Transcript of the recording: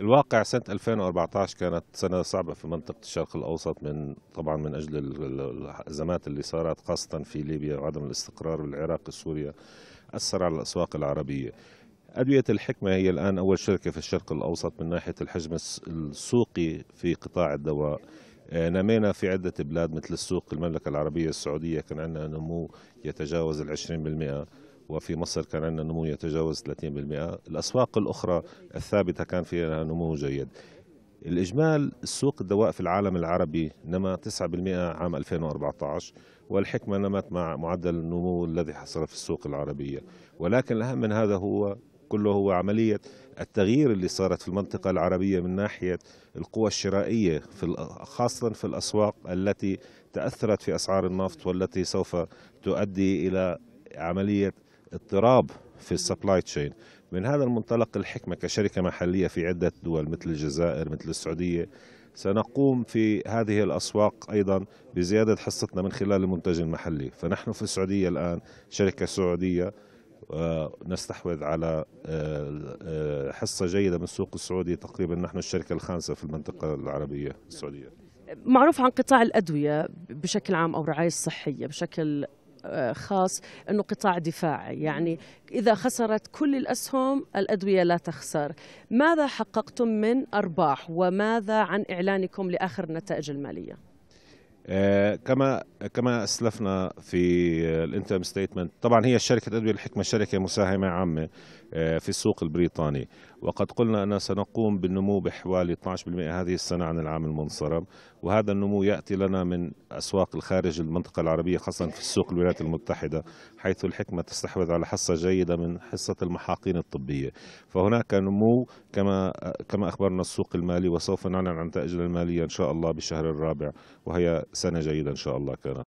الواقع سنة 2014 كانت سنة صعبة في منطقة الشرق الأوسط من طبعا من أجل الأزمات اللي صارت خاصة في ليبيا وعدم الاستقرار بالعراق وسوريا أثر على الأسواق العربية أدوية الحكمة هي الآن أول شركة في الشرق الأوسط من ناحية الحجم السوقي في قطاع الدواء آه، نمينا في عدة بلاد مثل السوق المملكة العربية السعودية كان عندنا نمو يتجاوز العشرين بالمئة وفي مصر كان عندنا نمو يتجاوز 30% الأسواق الأخرى الثابتة كان فيها نمو جيد الإجمال سوق الدواء في العالم العربي نما 9% عام 2014 والحكمة نمت مع معدل النمو الذي حصل في السوق العربية ولكن الأهم من هذا هو كله هو عملية التغيير اللي صارت في المنطقة العربية من ناحية القوى الشرائية في خاصة في الأسواق التي تأثرت في أسعار النفط والتي سوف تؤدي إلى عملية اضطراب في السبلاي تشين من هذا المنطلق الحكمة كشركة محلية في عدة دول مثل الجزائر مثل السعودية سنقوم في هذه الأسواق أيضا بزيادة حصتنا من خلال المنتج المحلي فنحن في السعودية الآن شركة سعودية آه، نستحوذ على آه، آه، حصة جيدة من السوق السعودي تقريبا نحن الشركة الخامسة في المنطقة العربية السعودية معروف عن قطاع الأدوية بشكل عام أو الرعاية الصحية بشكل آه، خاص أنه قطاع دفاعي يعني إذا خسرت كل الأسهم الأدوية لا تخسر ماذا حققتم من أرباح وماذا عن إعلانكم لآخر النتائج المالية؟ آه، كما كما اسلفنا في الانترم ستيتمنت طبعا هي شركه ادويه الحكمه شركه مساهمه عامه آه، في السوق البريطاني وقد قلنا ان سنقوم بالنمو بحوالي 12% هذه السنه عن العام المنصرم وهذا النمو ياتي لنا من اسواق الخارج المنطقه العربيه خاصه في السوق الولايات المتحده حيث الحكمه تستحوذ على حصه جيده من حصه المحاقين الطبيه فهناك نمو كما كما اخبرنا السوق المالي وسوف نعلن عن نتائجنا الماليه ان شاء الله بالشهر الرابع وهي سنه جيده ان شاء الله كانت